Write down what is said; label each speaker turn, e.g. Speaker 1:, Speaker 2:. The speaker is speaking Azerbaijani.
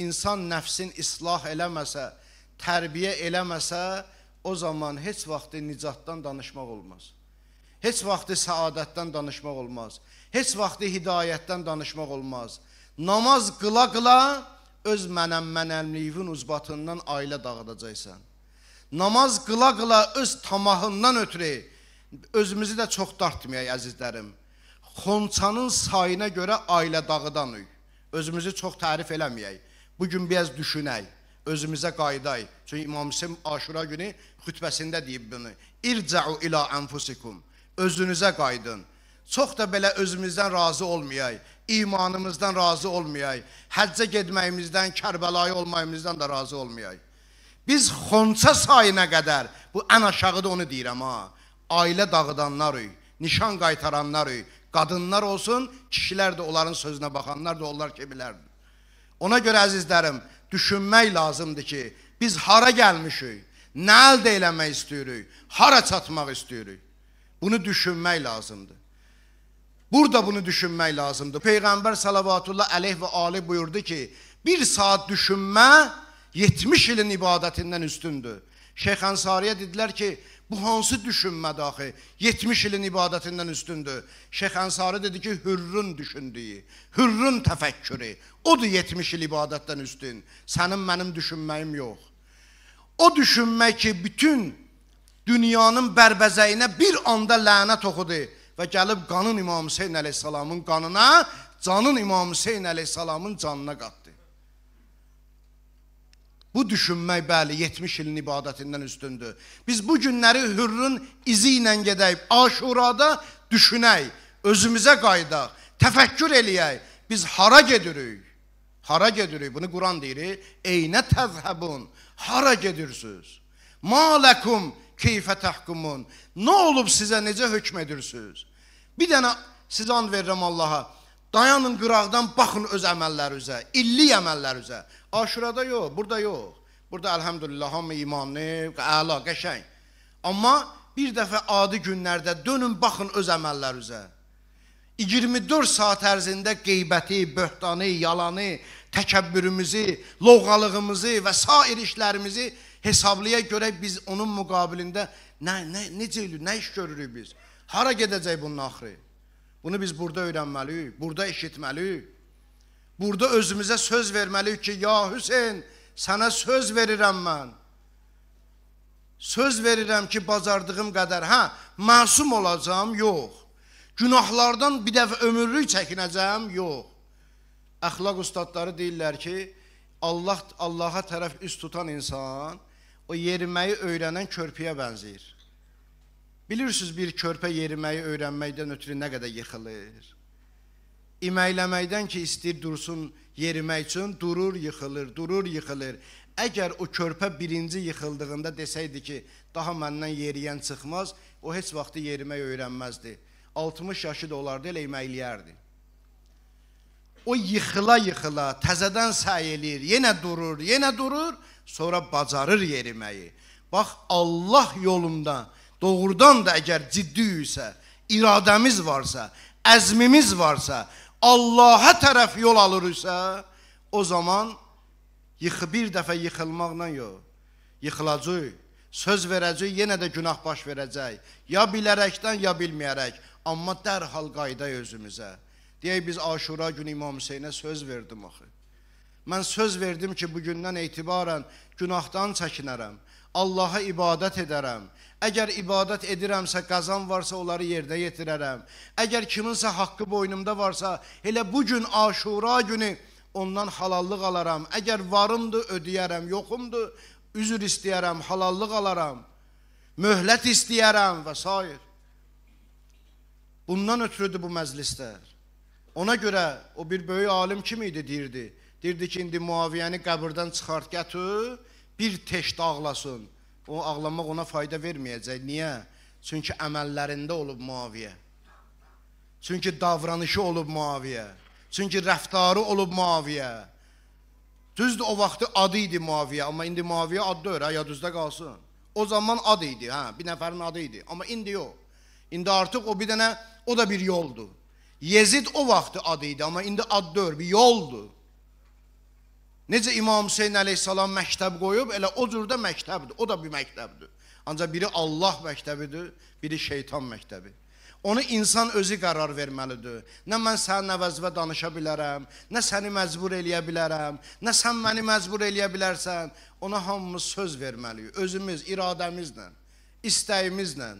Speaker 1: insan nəfsin islah eləməsə, tərbiyə eləməsə, o zaman heç vaxtı nicatdan danışmaq olmaz. Heç vaxtı səadətdən danışmaq olmaz. Heç vaxtı hidayətdən danışmaq olmaz. Namaz qıla-qıla öz mənəm mənəmliyin uzbatından ailə dağıdacaqsan. Namaz qıla-qıla öz tamahından ötürü özümüzü də çox dartmayaq əzizlərim. Xonçanın sayına görə ailə dağıdanıq. Özümüzü çox tərif eləməyək. Bu gün biraz düşünək, özümüzə qayıdaq. Çünki İmam Hüseyn Aşura günü xütbəsində deyib bunu. İrca'u ila anfusikum. Özünüzə qayıdın. Çox da belə özümüzdən razı olmayaq, imanımızdan razı olmayaq, həccə getməyimizdən, Kərbəlayı olmayımızdan da razı olmayaq. Biz xonça sayına qədər, bu ən aşağıda onu deyirəm ha, ailə dağıdanlarıq, nişan qaytaranlarıq, qadınlar olsun, kişilər də onların sözünə baxanlar da onlar kimilərdir. Ona görə əzizlərim, düşünmək lazımdır ki, biz hara gəlmişik, nə əldə eləmək istəyirik, hara çatmaq istəyirik. Bunu düşünmək lazımdır. Burada bunu düşünmək lazımdır. Peyğəmbər salavatullah əleyh və ali buyurdu ki, bir saat düşünmə 70 ilin ibadətindən üstündür. Şeyx Ənsariyə dedilər ki, Bu hansı düşünmədir axı? 70 ilin ibadətindən üstündür. Şeyx Ənsari dedi ki, hürrün düşündüyü, hürrün təfəkkürü. Odur 70 il ibadətdən üstün. Sənin mənim düşünməyim yox. O düşünmək ki, bütün dünyanın bərbəzəyinə bir anda lənət oxudu və gəlib qanın İmam Hüseyn əleyhissalamın qanına, canın İmam Hüseyn əleyhissalamın canına qatdı. Bu düşünmək bəli 70 ilin ibadətindən üstündür. Biz bu günləri hürrün izi ilə gedəyib Aşurada düşünək, özümüzə qayıdaq, təfəkkür eləyək. Biz hara gedirik? Hara gedirik? Bunu Quran deyir. Eynə təzhəbun? Hara gedirsiniz? Malekum keyfə təhkumun? Nə olub sizə necə hökm edirsiniz? Bir dənə sizə and verirəm Allaha. Dayanın qıraqdan baxın öz əməlləri üzə, illi əməlləri üzə. Aşurada yox, burada yox. Burada elhamdülillah hamı imanlı, əla, qəşəng. Amma bir dəfə adi günlərdə dönün baxın öz əməlləri üzə. 24 saat ərzində qeybəti, böhtanı, yalanı, təkəbbürümüzü, lovğalığımızı və sair işlərimizi hesablaya görək biz onun müqabilində nə, nə, necə eləyir, nə iş görürük biz? Hara gedəcək bunun axırı? Bunu biz burada öyrənməliyik, burada eşitməliyik. Burada özümüzə söz verməliyik ki, ya Hüseyn, sənə söz verirəm mən. Söz verirəm ki, bacardığım qədər, hə, məsum olacam, yox. Günahlardan bir dəfə ömürlük çəkinəcəm, yox. Əxlaq ustadları deyirlər ki, Allah Allaha tərəf üst tutan insan o yeriməyi öyrənən körpüyə bənzəyir. Bilirsiniz bir körpə yeriməyi öyrənməkdən ötürü nə qədər yıxılır. İməkləməkdən ki, istir dursun yerimək üçün, durur, yıxılır, durur, yıxılır. Əgər o körpə birinci yıxıldığında desəydi ki, daha məndən yeriyən çıxmaz, o heç vaxtı yerimək öyrənməzdi. 60 yaşı da olardı, elə iməkləyərdi. O yıxıla-yıxıla, təzədən səy eləyir, yenə durur, yenə durur, sonra bacarır yeriməyi. Bax, Allah yolunda yeriməyi doğrudan da əgər ciddiyiksə, iradəmiz varsa, əzmimiz varsa, Allaha tərəf yol alırıqsa, o zaman yıxı bir dəfə yıxılmaqla yox, yıxılacaq, söz verəcək, yenə də günah baş verəcək. Ya bilərəkdən, ya bilməyərək, amma dərhal qayda özümüzə. Deyək biz Aşura günü İmam Hüseynə söz verdim axı. Mən söz verdim ki, bugündən etibarən günahdan çəkinərəm. Allaha ibadət edərəm. Əgər ibadət edirəmsə, qazan varsa onları yerinə yetirərəm. Əgər kiminsə haqqı boynumda varsa, elə bu gün Aşura günü ondan halallıq alaram. Əgər varımdır, ödəyərəm, yoxumdur, üzr istəyərəm, halallıq alaram. Möhlət istəyərəm və s. Bundan ötürüdür bu məclislər. Ona görə o bir böyük alim kim idi deyirdi. Deyirdi ki, indi Muaviyəni qəbirdən çıxart, gətir, bir teş dağlasın. O ağlamaq ona fayda verməyəcək. Niyə? Çünki əməllərində olub Muaviyə. Çünki davranışı olub Muaviyə. Çünki rəftarı olub Muaviyə. Düzdür, o vaxtı adı idi Muaviyə, amma indi Muaviyə ad deyil, hə, yadınızda qalsın. O zaman adı idi, hə, bir nəfərin adı idi, amma indi yox. İndi artıq o bir dənə, o da bir yoldur. Yezid o vaxtı adı idi, amma indi ad deyil, bir yoldur. Necə İmam Hüseyn əleyhissalam məktəb qoyub, elə o cür də məktəbdir. O da bir məktəbdir. Ancaq biri Allah məktəbidir, biri şeytan məktəbi. Onu insan özü qərar verməlidir. Nə mən sənin əvəzvə danışa bilərəm, nə səni məcbur eləyə bilərəm, nə sən məni məcbur eləyə bilərsən. Ona hamımız söz verməliyik, özümüz, iradəmizlə, istəyimizlə.